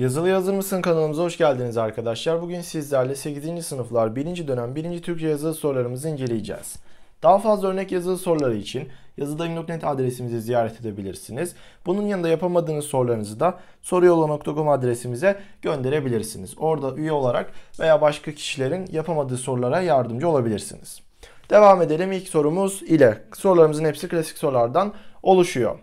Yazılı Hazır mısın kanalımıza hoş geldiniz arkadaşlar. Bugün sizlerle 8. sınıflar 1. dönem 1. Türkçe yazılı sorularımızı inceleyeceğiz. Daha fazla örnek yazılı soruları için yazıdayım.net adresimizi ziyaret edebilirsiniz. Bunun yanında yapamadığınız sorularınızı da soruyola.com adresimize gönderebilirsiniz. Orada üye olarak veya başka kişilerin yapamadığı sorulara yardımcı olabilirsiniz. Devam edelim ilk sorumuz ile. Sorularımızın hepsi klasik sorulardan oluşuyor.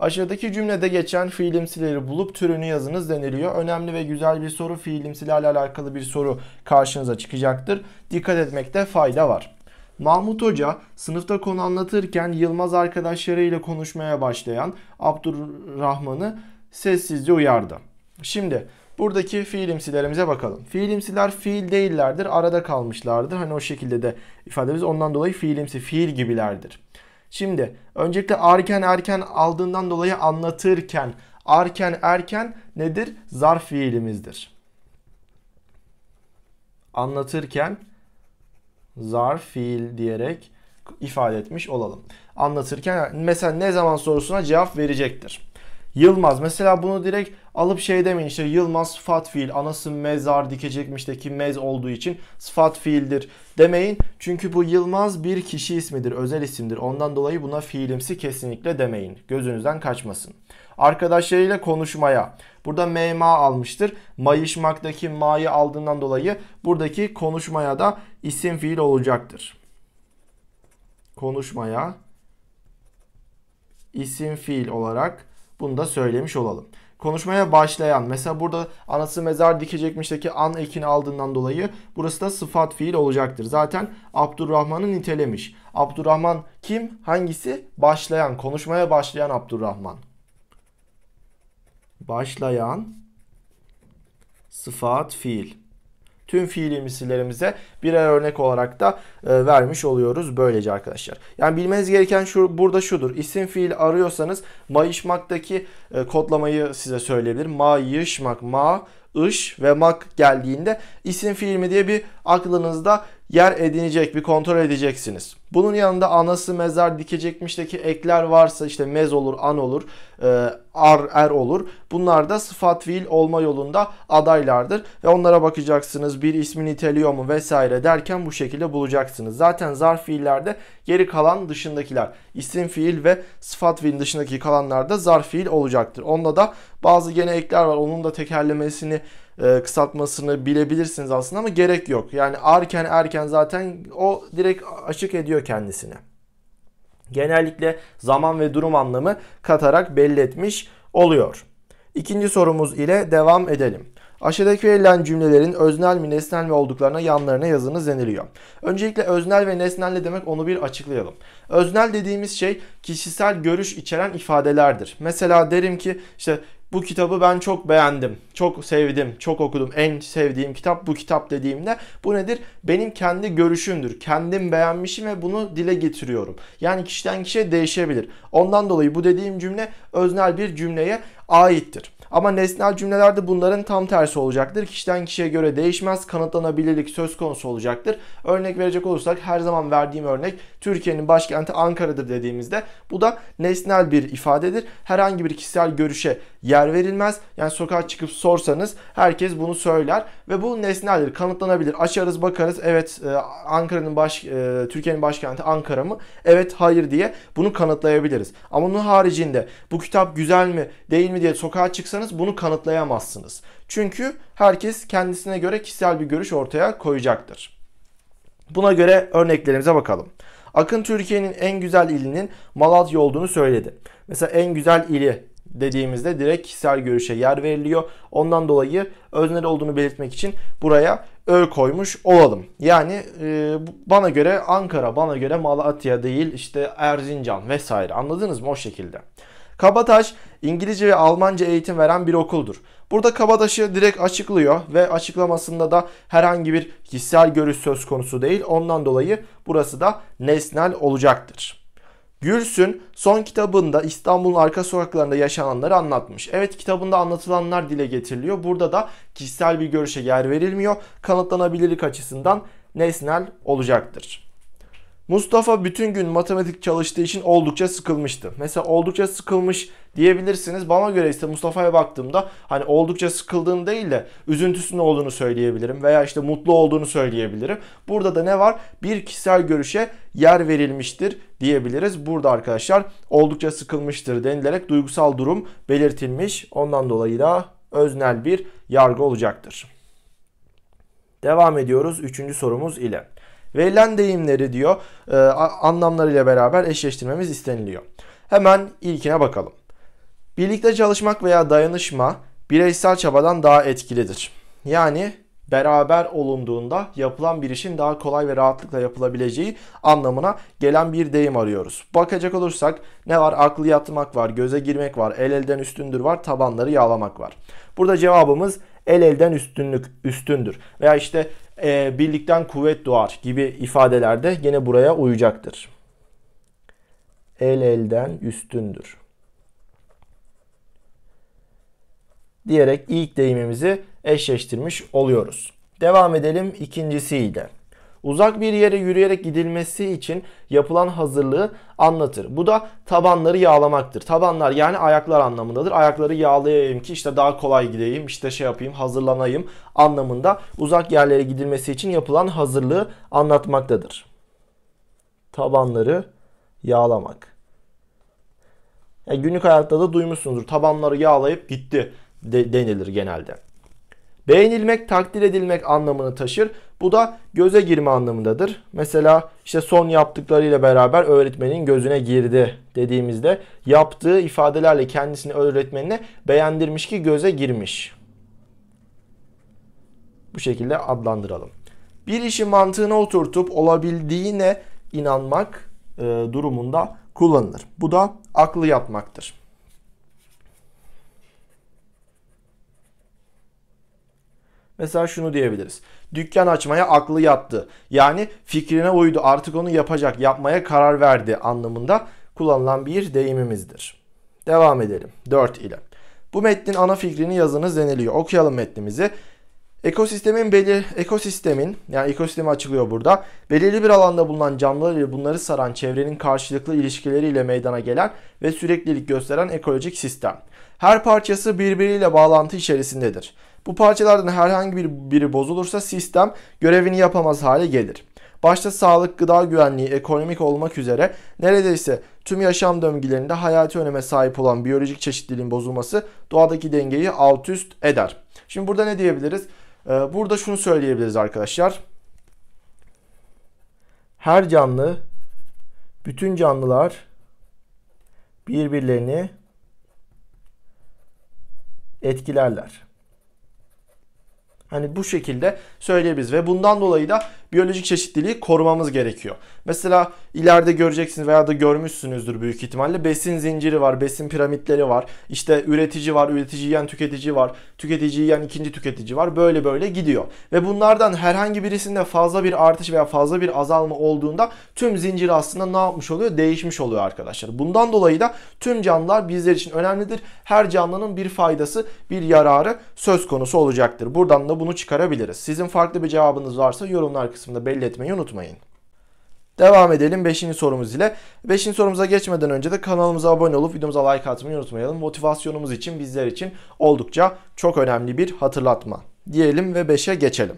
Aşağıdaki cümlede geçen fiilimsileri bulup türünü yazınız deniliyor. Önemli ve güzel bir soru fiilimsilerle alakalı bir soru karşınıza çıkacaktır. Dikkat etmekte fayda var. Mahmut Hoca sınıfta konu anlatırken Yılmaz arkadaşlarıyla konuşmaya başlayan Abdurrahman'ı sessizce uyardı. Şimdi buradaki fiilimsilerimize bakalım. Fiilimsiler fiil değillerdir, arada kalmışlardır. Hani o şekilde de ifademiz ondan dolayı fiilimsi fiil gibilerdir. Şimdi öncelikle erken erken aldığından dolayı anlatırken erken erken nedir? Zarf fiilimizdir. Anlatırken zarf fiil diyerek ifade etmiş olalım. Anlatırken mesela ne zaman sorusuna cevap verecektir. Yılmaz. Mesela bunu direkt alıp şey demeyin işte Yılmaz sıfat fiil anası mezar dikecekmişteki mez olduğu için sıfat fiildir demeyin. Çünkü bu Yılmaz bir kişi ismidir özel isimdir ondan dolayı buna fiilimsi kesinlikle demeyin gözünüzden kaçmasın. Arkadaşlarıyla konuşmaya burada mema almıştır mayışmaktaki mayı aldığından dolayı buradaki konuşmaya da isim fiil olacaktır. Konuşmaya isim fiil olarak bunu da söylemiş olalım. Konuşmaya başlayan mesela burada anası mezar dikecekmişteki an ekini aldığından dolayı burası da sıfat fiil olacaktır. Zaten Abdurrahman'ı nitelemiş. Abdurrahman kim? Hangisi? Başlayan. Konuşmaya başlayan Abdurrahman. Başlayan sıfat fiil tüm fiili misillerimize birer örnek olarak da e, vermiş oluyoruz böylece arkadaşlar. Yani bilmeniz gereken şu burada şudur. İsim fiil arıyorsanız mayışmaktaki e, kodlamayı size söyleyebilirim. Mayışmak, ma, ış ve mak geldiğinde isim fiil mi diye bir aklınızda yer edinecek, bir kontrol edeceksiniz. Bunun yanında anası mezar dikecekmiş dikecekmişteki ekler varsa işte mez olur, an olur, e, ar, er olur. Bunlar da sıfat fiil olma yolunda adaylardır. Ve onlara bakacaksınız bir ismi niteliyor mu vesaire derken bu şekilde bulacaksınız. Zaten zarf fiillerde geri kalan dışındakiler isim fiil ve sıfat fiil dışındaki kalanlar da zarf fiil olacaktır. Onda da bazı gene ekler var onun da tekerlemesini e, kısaltmasını bilebilirsiniz aslında ama gerek yok. Yani erken erken zaten o direkt açık ediyor kendisini. Genellikle zaman ve durum anlamı katarak belli etmiş oluyor. İkinci sorumuz ile devam edelim. Aşağıdaki verilen cümlelerin öznel mi nesnel mi olduklarına yanlarına yazınız deniliyor. Öncelikle öznel ve nesnel ne demek onu bir açıklayalım. Öznel dediğimiz şey kişisel görüş içeren ifadelerdir. Mesela derim ki işte bu kitabı ben çok beğendim, çok sevdim, çok okudum. En sevdiğim kitap bu kitap dediğimde bu nedir? Benim kendi görüşümdür. Kendim beğenmişim ve bunu dile getiriyorum. Yani kişiden kişiye değişebilir. Ondan dolayı bu dediğim cümle öznel bir cümleye aittir. Ama nesnel cümlelerde bunların tam tersi olacaktır. Kişiden kişiye göre değişmez kanıtlanabilirlik söz konusu olacaktır. Örnek verecek olursak her zaman verdiğim örnek Türkiye'nin başkenti Ankara'dır dediğimizde bu da nesnel bir ifadedir. Herhangi bir kişisel görüşe yer verilmez. Yani sokağa çıkıp sorsanız herkes bunu söyler ve bu nesneldir, kanıtlanabilir. Açarız bakarız evet e, Ankara'nın baş e, Türkiye'nin başkenti Ankara mı? Evet hayır diye bunu kanıtlayabiliriz. Ama bunun haricinde bu kitap güzel mi değil mi diye sokağa çıksanız yapmazsanız bunu kanıtlayamazsınız. Çünkü herkes kendisine göre kişisel bir görüş ortaya koyacaktır. Buna göre örneklerimize bakalım. Akın Türkiye'nin en güzel ilinin Malatya olduğunu söyledi. Mesela en güzel ili dediğimizde direkt kişisel görüşe yer veriliyor. Ondan dolayı öznel olduğunu belirtmek için buraya ö koymuş olalım. Yani e, bana göre Ankara, bana göre Malatya değil işte Erzincan vesaire anladınız mı o şekilde. Kabataş İngilizce ve Almanca eğitim veren bir okuldur. Burada Kabataş'ı direkt açıklıyor ve açıklamasında da herhangi bir kişisel görüş söz konusu değil. Ondan dolayı burası da nesnel olacaktır. Gülsün son kitabında İstanbul'un arka sokaklarında yaşananları anlatmış. Evet kitabında anlatılanlar dile getiriliyor. Burada da kişisel bir görüşe yer verilmiyor. Kanıtlanabilirlik açısından nesnel olacaktır. Mustafa bütün gün matematik çalıştığı için oldukça sıkılmıştı. Mesela oldukça sıkılmış diyebilirsiniz. Bana göre ise Mustafa'ya baktığımda hani oldukça sıkıldığını değil de üzüntüsünün olduğunu söyleyebilirim veya işte mutlu olduğunu söyleyebilirim. Burada da ne var? Bir kişisel görüşe yer verilmiştir diyebiliriz. Burada arkadaşlar oldukça sıkılmıştır denilerek duygusal durum belirtilmiş. Ondan dolayı da öznel bir yargı olacaktır. Devam ediyoruz 3. sorumuz ile. Verilen deyimleri diyor e, anlamlarıyla beraber eşleştirmemiz isteniliyor. Hemen ilkine bakalım. Birlikte çalışmak veya dayanışma bireysel çabadan daha etkilidir. Yani beraber olunduğunda yapılan bir işin daha kolay ve rahatlıkla yapılabileceği anlamına gelen bir deyim arıyoruz. Bakacak olursak ne var? Aklı yatmak var, göze girmek var, el elden üstündür var, tabanları yağlamak var. Burada cevabımız el elden üstünlük üstündür. Veya işte e, birlikten kuvvet doğar gibi ifadelerde yine buraya uyacaktır. El elden üstündür. Diyerek ilk deyimimizi eşleştirmiş oluyoruz. Devam edelim ikincisiyle. Uzak bir yere yürüyerek gidilmesi için yapılan hazırlığı anlatır. Bu da tabanları yağlamaktır. Tabanlar yani ayaklar anlamındadır. Ayakları yağlayayım ki işte daha kolay gideyim, işte şey yapayım, hazırlanayım anlamında uzak yerlere gidilmesi için yapılan hazırlığı anlatmaktadır. Tabanları yağlamak. Yani günlük hayatta da duymuşsunuzdur. Tabanları yağlayıp gitti denilir genelde. Beğenilmek, takdir edilmek anlamını taşır. Bu da göze girme anlamındadır. Mesela işte son yaptıklarıyla beraber öğretmenin gözüne girdi dediğimizde yaptığı ifadelerle kendisini öğretmenine beğendirmiş ki göze girmiş. Bu şekilde adlandıralım. Bir işi mantığına oturtup olabildiğine inanmak e, durumunda kullanılır. Bu da aklı yapmaktır. Mesela şunu diyebiliriz. Dükkan açmaya aklı yattı. Yani fikrine uydu artık onu yapacak yapmaya karar verdi anlamında kullanılan bir deyimimizdir. Devam edelim 4 ile. Bu metnin ana fikrini yazınız deniliyor. Okuyalım metnimizi. Ekosistemin belir ekosistemin yani ekosistemi açılıyor burada. Belirli bir alanda bulunan canlılar ile bunları saran çevrenin karşılıklı ilişkileriyle meydana gelen ve süreklilik gösteren ekolojik sistem. Her parçası birbiriyle bağlantı içerisindedir. Bu parçalardan herhangi bir biri bozulursa sistem görevini yapamaz hale gelir. Başta sağlık, gıda güvenliği, ekonomik olmak üzere neredeyse tüm yaşam döngülerinde hayati öneme sahip olan biyolojik çeşitliliğin bozulması doğadaki dengeyi alt üst eder. Şimdi burada ne diyebiliriz? Ee, burada şunu söyleyebiliriz arkadaşlar. Her canlı, bütün canlılar birbirlerini etkilerler. Hani bu şekilde söyleyebiliriz ve bundan dolayı da biyolojik çeşitliliği korumamız gerekiyor. Mesela ileride göreceksiniz veya da görmüşsünüzdür büyük ihtimalle besin zinciri var, besin piramitleri var. İşte üretici var, üretici yiyen tüketici var, tüketici yiyen ikinci tüketici var. Böyle böyle gidiyor. Ve bunlardan herhangi birisinde fazla bir artış veya fazla bir azalma olduğunda tüm zincir aslında ne yapmış oluyor? Değişmiş oluyor arkadaşlar. Bundan dolayı da tüm canlılar bizler için önemlidir. Her canlının bir faydası, bir yararı söz konusu olacaktır. Buradan da bunu çıkarabiliriz. Sizin farklı bir cevabınız varsa yorumlar kısmında kısmında belli etmeyi unutmayın. Devam edelim 5. sorumuz ile. 5. sorumuza geçmeden önce de kanalımıza abone olup videomuza like atmayı unutmayalım. Motivasyonumuz için bizler için oldukça çok önemli bir hatırlatma diyelim ve 5'e geçelim.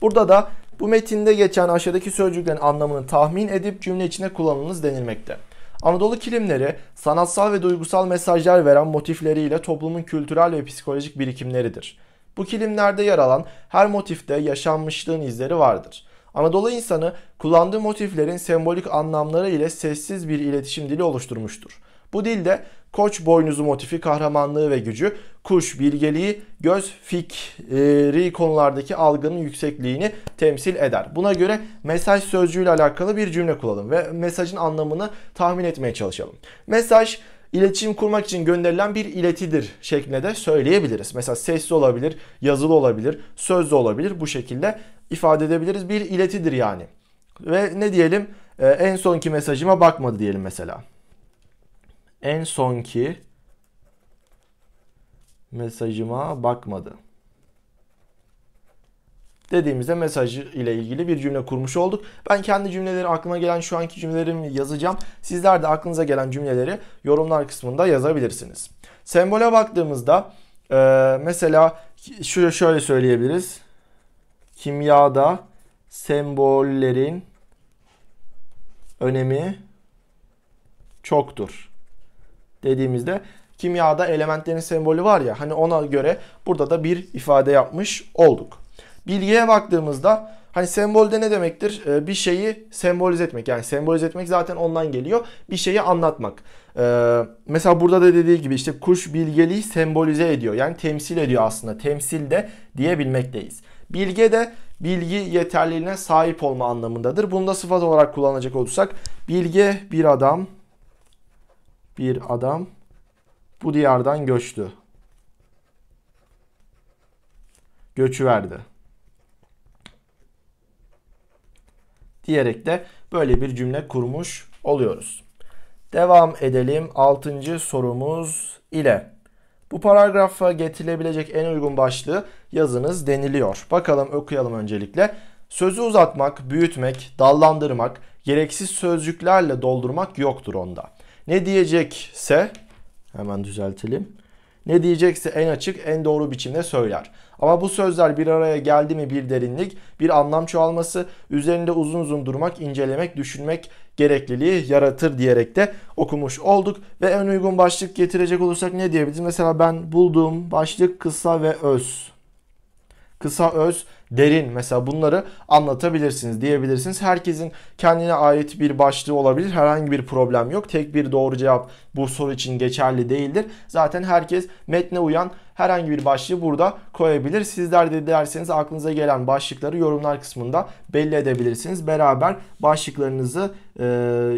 Burada da bu metinde geçen aşağıdaki sözcüklerin anlamını tahmin edip cümle içine kullanınız denilmekte. Anadolu kilimleri sanatsal ve duygusal mesajlar veren motifleriyle toplumun kültürel ve psikolojik birikimleridir. Bu kilimlerde yer alan her motifte yaşanmışlığın izleri vardır. Anadolu insanı kullandığı motiflerin sembolik anlamları ile sessiz bir iletişim dili oluşturmuştur. Bu dilde koç boynuzu motifi kahramanlığı ve gücü, kuş bilgeliği, göz fikri konulardaki algının yüksekliğini temsil eder. Buna göre mesaj sözcüğüyle alakalı bir cümle kullanalım ve mesajın anlamını tahmin etmeye çalışalım. Mesaj iletişim kurmak için gönderilen bir iletidir şeklinde de söyleyebiliriz. Mesela sesli olabilir, yazılı olabilir, sözlü olabilir. Bu şekilde ifade edebiliriz. Bir iletidir yani. Ve ne diyelim? Ee, en sonki mesajıma bakmadı diyelim mesela. En sonki mesajıma bakmadı dediğimizde mesaj ile ilgili bir cümle kurmuş olduk. Ben kendi cümleleri aklıma gelen şu anki cümlelerimi yazacağım. Sizler de aklınıza gelen cümleleri yorumlar kısmında yazabilirsiniz. Sembole baktığımızda e, mesela şöyle, şöyle söyleyebiliriz. Kimyada sembollerin önemi çoktur dediğimizde kimyada elementlerin sembolü var ya hani ona göre burada da bir ifade yapmış olduk. Bilgiye baktığımızda hani sembolde ne demektir? Ee, bir şeyi sembolize etmek. Yani sembolize etmek zaten ondan geliyor. Bir şeyi anlatmak. Ee, mesela burada da dediği gibi işte kuş bilgeliği sembolize ediyor. Yani temsil ediyor aslında. Temsil de diyebilmekteyiz. Bilge de bilgi yeterliliğine sahip olma anlamındadır. Bunu da sıfat olarak kullanacak olursak bilge bir adam bir adam bu diyardan göçtü. Göçü verdi. diyerek de böyle bir cümle kurmuş oluyoruz. Devam edelim 6. sorumuz ile. Bu paragrafa getirilebilecek en uygun başlığı yazınız deniliyor. Bakalım okuyalım öncelikle. Sözü uzatmak, büyütmek, dallandırmak, gereksiz sözcüklerle doldurmak yoktur onda. Ne diyecekse hemen düzeltelim. Ne diyecekse en açık, en doğru biçimde söyler. Ama bu sözler bir araya geldi mi bir derinlik, bir anlam çoğalması, üzerinde uzun uzun durmak, incelemek, düşünmek gerekliliği yaratır diyerek de okumuş olduk. Ve en uygun başlık getirecek olursak ne diyebiliriz? Mesela ben bulduğum başlık kısa ve öz kısa öz, derin mesela bunları anlatabilirsiniz diyebilirsiniz. Herkesin kendine ait bir başlığı olabilir. Herhangi bir problem yok. Tek bir doğru cevap bu soru için geçerli değildir. Zaten herkes metne uyan herhangi bir başlığı burada koyabilir. Sizler de derseniz aklınıza gelen başlıkları yorumlar kısmında belli edebilirsiniz. Beraber başlıklarınızı e,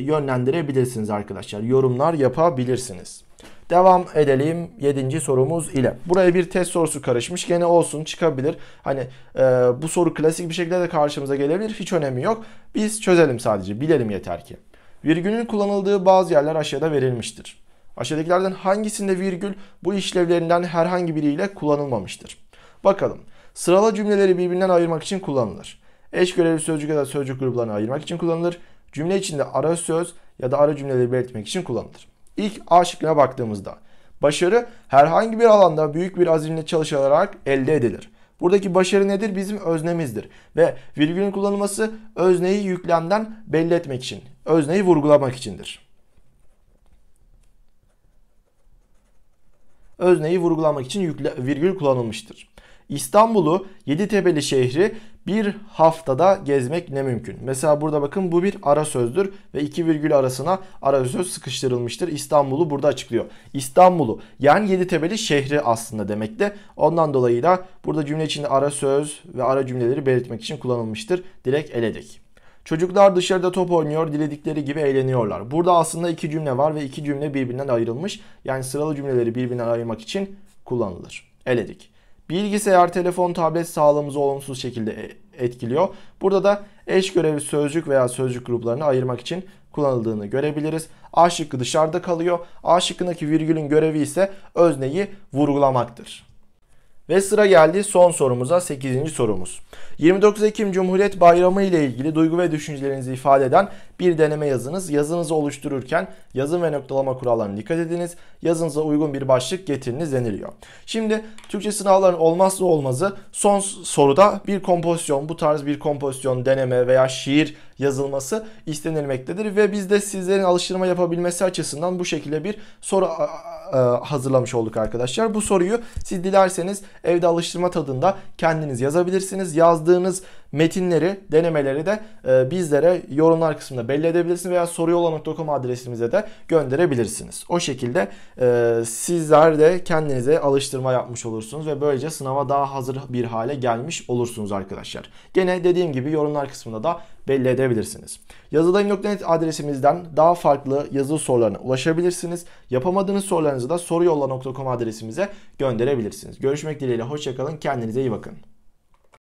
yönlendirebilirsiniz arkadaşlar. Yorumlar yapabilirsiniz. Devam edelim 7. sorumuz ile. Buraya bir test sorusu karışmış. Gene olsun çıkabilir. Hani e, bu soru klasik bir şekilde de karşımıza gelebilir. Hiç önemi yok. Biz çözelim sadece. Bilelim yeter ki. Virgülün kullanıldığı bazı yerler aşağıda verilmiştir. Aşağıdakilerden hangisinde virgül bu işlevlerinden herhangi biriyle kullanılmamıştır? Bakalım. Sırala cümleleri birbirinden ayırmak için kullanılır. Eş görevli sözcük ya da sözcük gruplarını ayırmak için kullanılır. Cümle içinde ara söz ya da ara cümleleri belirtmek için kullanılır. İlk A şıkkına baktığımızda başarı herhangi bir alanda büyük bir azimle çalışılarak elde edilir. Buradaki başarı nedir? Bizim öznemizdir. Ve virgülün kullanılması özneyi yüklemden belli etmek için, özneyi vurgulamak içindir. Özneyi vurgulamak için yükle, virgül kullanılmıştır. İstanbul'u, Yeditepe'li şehri bir haftada gezmek ne mümkün. Mesela burada bakın bu bir ara sözdür ve iki virgül arasına ara söz sıkıştırılmıştır. İstanbul'u burada açıklıyor. İstanbul'u yani Yeditepe'li şehri aslında demekte. Ondan dolayı da burada cümle içinde ara söz ve ara cümleleri belirtmek için kullanılmıştır. Direkt eledik. Çocuklar dışarıda top oynuyor, diledikleri gibi eğleniyorlar. Burada aslında iki cümle var ve iki cümle birbirinden ayrılmış. Yani sıralı cümleleri birbirinden ayırmak için kullanılır. Eledik. Bilgisayar, telefon, tablet sağlığımızı olumsuz şekilde e, etkiliyor. Burada da eş görevi sözcük veya sözcük gruplarını ayırmak için kullanıldığını görebiliriz. A şıkkı dışarıda kalıyor. A şıkkındaki virgülün görevi ise özneyi vurgulamaktır. Ve sıra geldi son sorumuza 8. sorumuz. 29 Ekim Cumhuriyet Bayramı ile ilgili duygu ve düşüncelerinizi ifade eden bir deneme yazınız. Yazınızı oluştururken yazım ve noktalama kurallarına dikkat ediniz. Yazınıza uygun bir başlık getiriniz deniliyor. Şimdi Türkçe sınavların olmazsa olmazı son soruda bir kompozisyon, bu tarz bir kompozisyon, deneme veya şiir yazılması istenilmektedir. Ve biz de sizlerin alıştırma yapabilmesi açısından bu şekilde bir soru e, hazırlamış olduk arkadaşlar. Bu soruyu siz dilerseniz evde alıştırma tadında kendiniz yazabilirsiniz. Yazdığınız metinleri, denemeleri de e, bizlere yorumlar kısmında belli edebilirsiniz veya soruyola.com adresimize de gönderebilirsiniz. O şekilde e, sizler de kendinize alıştırma yapmış olursunuz ve böylece sınava daha hazır bir hale gelmiş olursunuz arkadaşlar. Gene dediğim gibi yorumlar kısmında da belli edebilirsiniz. Yazıdayım.net adresimizden daha farklı yazı sorularına ulaşabilirsiniz. Yapamadığınız sorularınızı da soruyolla.com adresimize gönderebilirsiniz. Görüşmek dileğiyle hoşçakalın. Kendinize iyi bakın.